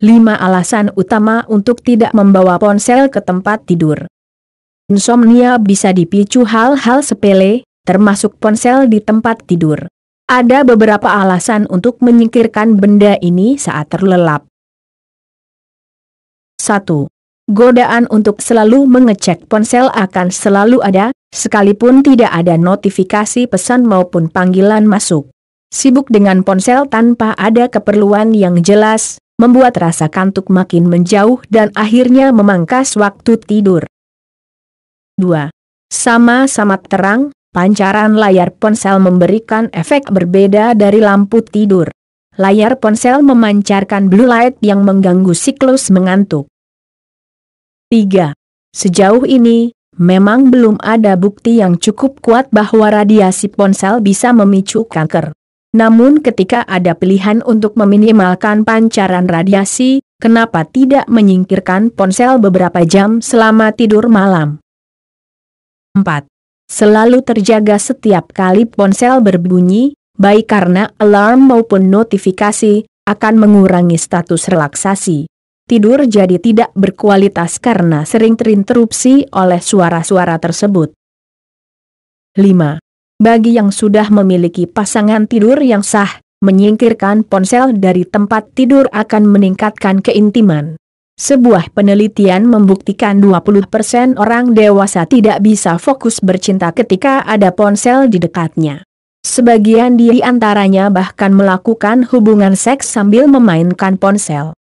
5 alasan utama untuk tidak membawa ponsel ke tempat tidur. Insomnia bisa dipicu hal-hal sepele, termasuk ponsel di tempat tidur. Ada beberapa alasan untuk menyingkirkan benda ini saat terlelap. 1. Godaan untuk selalu mengecek ponsel akan selalu ada, sekalipun tidak ada notifikasi pesan maupun panggilan masuk. Sibuk dengan ponsel tanpa ada keperluan yang jelas, membuat rasa kantuk makin menjauh dan akhirnya memangkas waktu tidur. 2. Sama-sama terang, pancaran layar ponsel memberikan efek berbeda dari lampu tidur. Layar ponsel memancarkan blue light yang mengganggu siklus mengantuk. 3. Sejauh ini, memang belum ada bukti yang cukup kuat bahwa radiasi ponsel bisa memicu kanker. Namun ketika ada pilihan untuk meminimalkan pancaran radiasi, kenapa tidak menyingkirkan ponsel beberapa jam selama tidur malam? 4. Selalu terjaga setiap kali ponsel berbunyi, baik karena alarm maupun notifikasi, akan mengurangi status relaksasi. Tidur jadi tidak berkualitas karena sering terinterupsi oleh suara-suara tersebut. 5. Bagi yang sudah memiliki pasangan tidur yang sah, menyingkirkan ponsel dari tempat tidur akan meningkatkan keintiman. Sebuah penelitian membuktikan 20% orang dewasa tidak bisa fokus bercinta ketika ada ponsel di dekatnya. Sebagian di antaranya bahkan melakukan hubungan seks sambil memainkan ponsel.